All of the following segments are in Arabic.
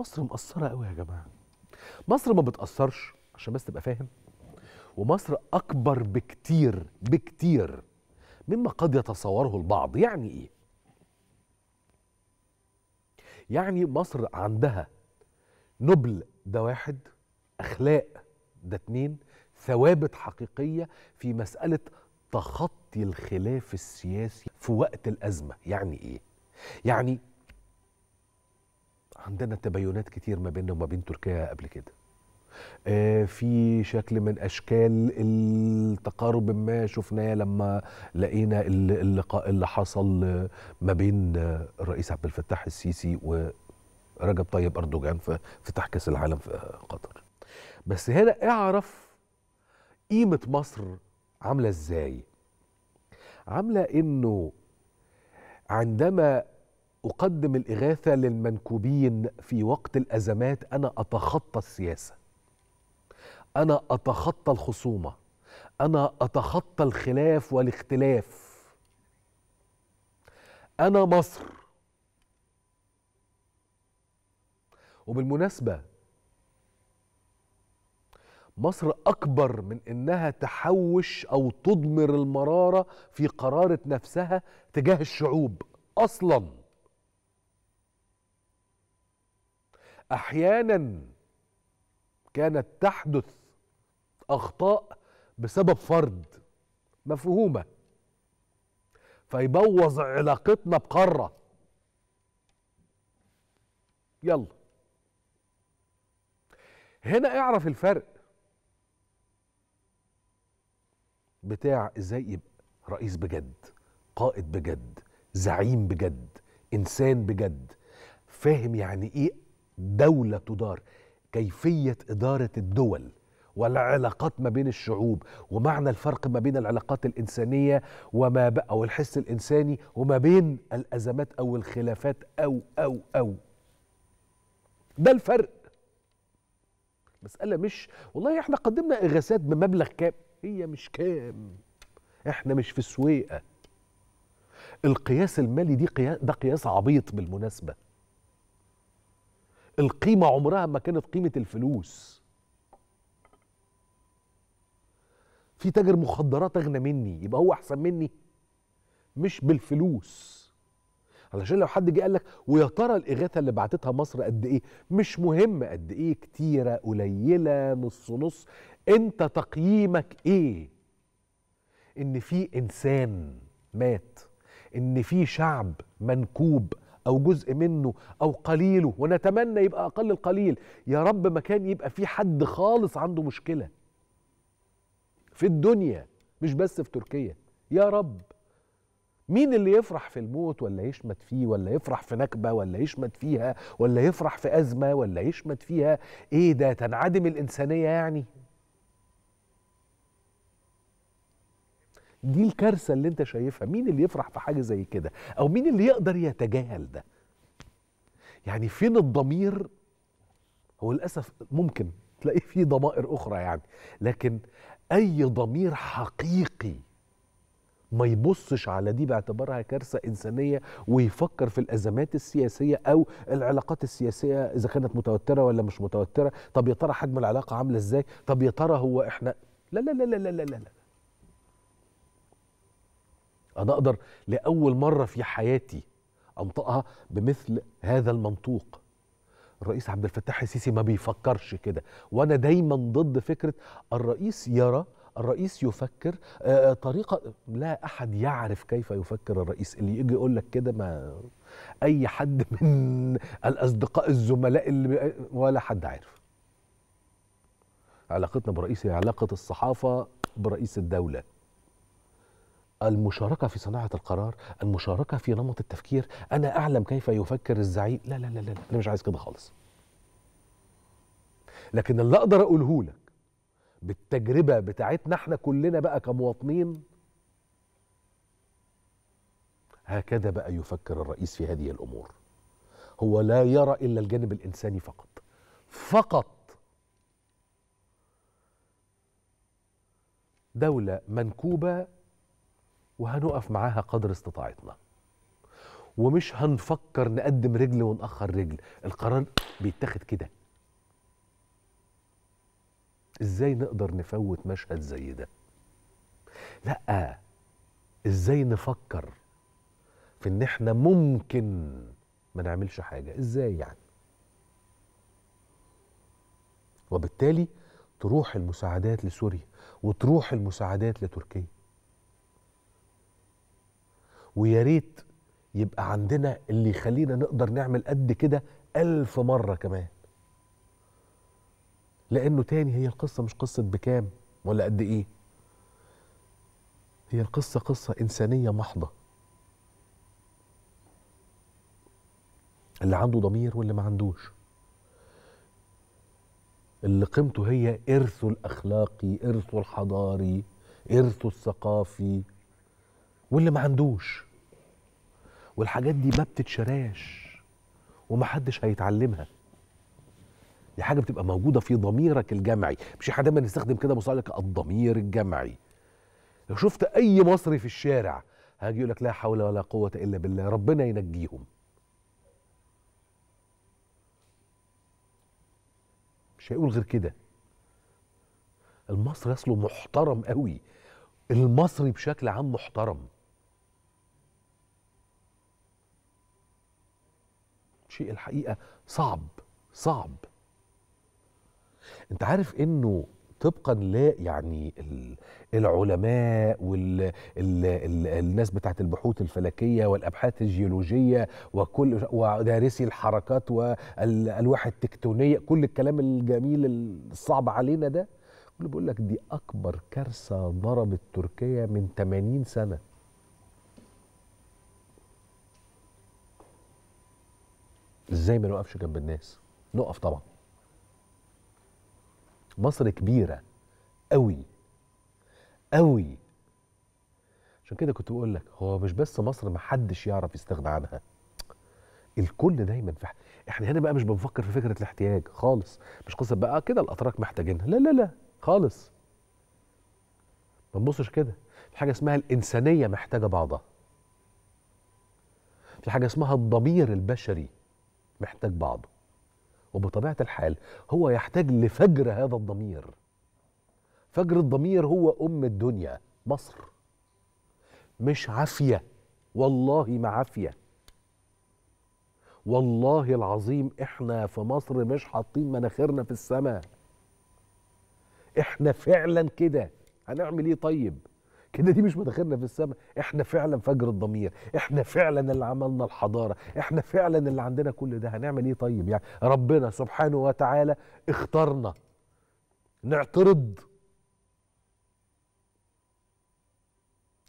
مصر مقصرة قوي يا جماعة مصر ما بتقصرش عشان بس تبقى فاهم ومصر أكبر بكتير بكتير مما قد يتصوره البعض يعني إيه؟ يعني مصر عندها نبل ده واحد أخلاق ده اتنين ثوابت حقيقية في مسألة تخطي الخلاف السياسي في وقت الأزمة يعني إيه؟ يعني عندنا تباينات كتير ما بيننا وما بين تركيا قبل كده آه، في شكل من اشكال التقارب ما شفناه لما لقينا اللقاء اللي حصل ما بين الرئيس عبد الفتاح السيسي ورجب طيب اردوغان في فتح كاس العالم في قطر بس هنا اعرف قيمه مصر عامله ازاي عامله انه عندما أقدم الإغاثة للمنكوبين في وقت الأزمات أنا أتخطى السياسة أنا أتخطى الخصومة أنا أتخطى الخلاف والاختلاف أنا مصر وبالمناسبة مصر أكبر من إنها تحوش أو تضمر المرارة في قرارة نفسها تجاه الشعوب أصلاً احيانا كانت تحدث اخطاء بسبب فرد مفهومه فيبوظ علاقتنا بقاره يلا هنا اعرف الفرق بتاع ازاي يبقى رئيس بجد قائد بجد زعيم بجد انسان بجد فاهم يعني ايه دولة تدار كيفية إدارة الدول والعلاقات ما بين الشعوب ومعنى الفرق ما بين العلاقات الإنسانية وما بقى أو الحس الإنساني وما بين الأزمات أو الخلافات أو أو أو ده الفرق مسألة مش والله احنا قدمنا إغاثات بمبلغ كام هي مش كام احنا مش في السويقة القياس المالي دي قياس ده قياس عبيط بالمناسبه القيمة عمرها ما كانت قيمة الفلوس في تاجر مخدرات أغنى مني يبقى هو أحسن مني مش بالفلوس علشان لو حد جه قال لك ويا ترى الإغاثة اللي بعتتها مصر قد إيه مش مهم قد إيه كتيرة قليلة نص نص أنت تقييمك إيه إن في إنسان مات إن في شعب منكوب أو جزء منه أو قليله ونتمنى يبقى أقل القليل يا رب مكان يبقى فيه حد خالص عنده مشكلة في الدنيا مش بس في تركيا يا رب مين اللي يفرح في الموت ولا يشمت فيه ولا يفرح في نكبة ولا يشمت فيها ولا يفرح في أزمة ولا يشمت فيها إيه ده تنعدم الإنسانية يعني دي الكارثه اللي انت شايفها مين اللي يفرح في حاجه زي كده او مين اللي يقدر يتجاهل ده يعني فين الضمير هو للاسف ممكن تلاقيه في ضمائر اخرى يعني لكن اي ضمير حقيقي ما يبصش على دي باعتبارها كارثه انسانيه ويفكر في الازمات السياسيه او العلاقات السياسيه اذا كانت متوتره ولا مش متوتره طب يا ترى حجم العلاقه عامله ازاي طب يا ترى هو احنا لا لا لا لا لا لا, لا. انا اقدر لاول مره في حياتي انطقها بمثل هذا المنطوق الرئيس عبد الفتاح السيسي ما بيفكرش كده وانا دايما ضد فكره الرئيس يرى الرئيس يفكر آه، آه، طريقه لا احد يعرف كيف يفكر الرئيس اللي يجي يقول لك كده ما اي حد من الاصدقاء الزملاء اللي ولا حد عارف علاقتنا برئيس هي علاقه الصحافه برئيس الدوله المشاركة في صناعة القرار المشاركة في نمط التفكير أنا أعلم كيف يفكر الزعيم لا لا لا لا أنا مش عايز كده خالص لكن اللي أقدر أقوله لك بالتجربة بتاعتنا احنا كلنا بقى كمواطنين هكذا بقى يفكر الرئيس في هذه الأمور هو لا يرى إلا الجانب الإنساني فقط فقط دولة منكوبة وهنقف معاها قدر استطاعتنا ومش هنفكر نقدم رجل ونأخر رجل القرار بيتاخد كده ازاي نقدر نفوت مشهد زي ده لا ازاي نفكر في ان احنا ممكن ما نعملش حاجه ازاي يعني وبالتالي تروح المساعدات لسوريا وتروح المساعدات لتركيا ويا ريت يبقى عندنا اللي يخلينا نقدر نعمل قد كده ألف مرة كمان لأنه تاني هي القصة مش قصة بكام ولا قد إيه هي القصة قصة إنسانية محضة اللي عنده ضمير واللي ما عندوش اللي قيمته هي إرثه الأخلاقي إرثه الحضاري إرثه الثقافي واللي ما عندوش والحاجات دي ما بتتشراش ومحدش هيتعلمها دي حاجه بتبقى موجوده في ضميرك الجمعي مش احنا دايما نستخدم كده مصطلح الضمير الجمعي لو شفت اي مصري في الشارع هاجي يقول لك لا حول ولا قوه الا بالله ربنا ينجيهم مش هيقول غير كده المصري اصله محترم قوي المصري بشكل عام محترم شيء الحقيقه صعب صعب انت عارف انه طبقا لا يعني العلماء والناس بتاعت البحوث الفلكيه والابحاث الجيولوجيه وكل ودارسي الحركات والالواح التكتونيه كل الكلام الجميل الصعب علينا ده كله بيقول لك دي اكبر كارثه ضربت تركيا من 80 سنه ازاي ما نوقفش جنب الناس نقف طبعا مصر كبيره قوي قوي عشان كده كنت بقول لك هو مش بس مصر محدش يعرف يستغنى عنها الكل دايما في احنا هنا بقى مش بنفكر في فكره الاحتياج خالص مش قصه بقى كده الاتراك محتاجينها لا لا لا خالص ما نبصش كده في حاجه اسمها الانسانيه محتاجه بعضها في حاجه اسمها الضمير البشري محتاج بعضه وبطبيعة الحال هو يحتاج لفجر هذا الضمير فجر الضمير هو أم الدنيا مصر مش عافية والله ما عافية والله العظيم احنا في مصر مش حاطين مناخيرنا في السماء احنا فعلا كده هنعمل ايه طيب كده دي مش مداخلنا في السماء احنا فعلا فجر الضمير احنا فعلا اللي عملنا الحضاره احنا فعلا اللي عندنا كل ده هنعمل ايه طيب يعني ربنا سبحانه وتعالى اختارنا نعترض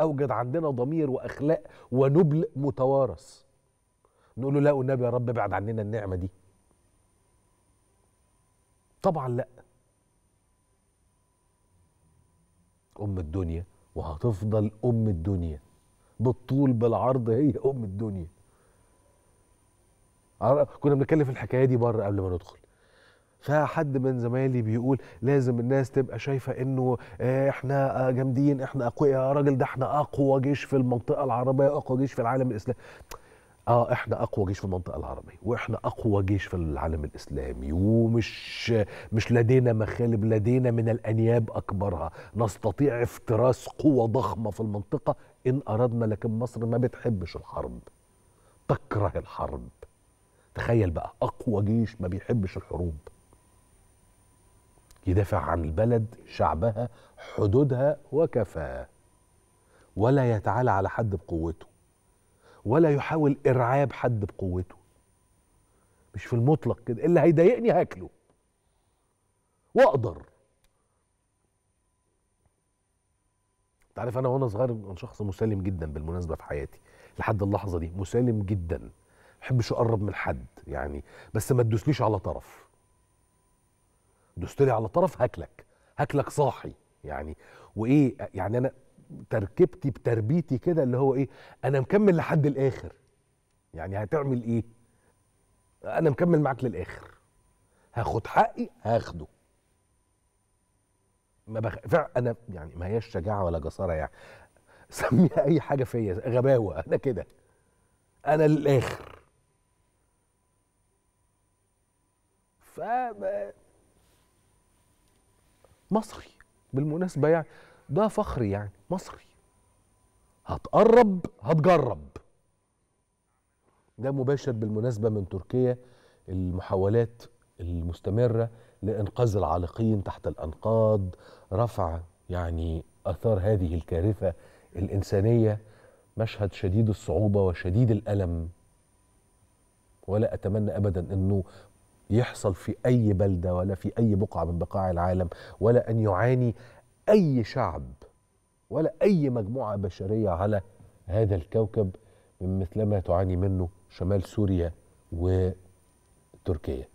اوجد عندنا ضمير واخلاق ونبل متوارث نقول له لا والنبي يا رب ابعد عننا النعمه دي طبعا لا ام الدنيا وهتفضل ام الدنيا بالطول بالعرض هي ام الدنيا كنا بنتكلم في الحكايه دي بره قبل ما ندخل فحد من زمايلي بيقول لازم الناس تبقى شايفه انه احنا جامدين احنا اقوياء يا راجل ده احنا اقوى جيش في المنطقه العربيه اقوى جيش في العالم الاسلامي اه احنا اقوى جيش في المنطقه العربيه واحنا اقوى جيش في العالم الاسلامي ومش مش لدينا مخالب لدينا من الانياب اكبرها نستطيع افتراس قوه ضخمه في المنطقه ان اردنا لكن مصر ما بتحبش الحرب تكره الحرب تخيل بقى اقوى جيش ما بيحبش الحروب يدافع عن البلد شعبها حدودها وكفاه ولا يتعالى على حد بقوته ولا يحاول إرعاب حد بقوته مش في المطلق كده اللي هيضايقني هاكله واقدر انت عارف انا وانا صغير كنت شخص مسالم جدا بالمناسبه في حياتي لحد اللحظه دي مسالم جدا ما بحبش اقرب من حد يعني بس ما تدوسليش على طرف دوستلي على طرف هاكلك هاكلك صاحي يعني وايه يعني انا تركيبتي بتربيتي كده اللي هو ايه انا مكمل لحد الاخر يعني هتعمل ايه انا مكمل معاك للاخر هاخد حقي هاخده ما بخ... انا يعني ما هياش شجاعه ولا جساره يعني سميها اي حاجه فيا غباوه انا كده انا للاخر ف مصري بالمناسبه يعني ده فخري يعني مصري هتقرب هتجرب ده مباشر بالمناسبه من تركيا المحاولات المستمره لانقاذ العالقين تحت الانقاض رفع يعني اثار هذه الكارثه الانسانيه مشهد شديد الصعوبه وشديد الالم ولا اتمنى ابدا انه يحصل في اي بلده ولا في اي بقعه من بقاع العالم ولا ان يعاني أي شعب ولا أي مجموعة بشرية على هذا الكوكب من مثلما تعاني منه شمال سوريا وتركيا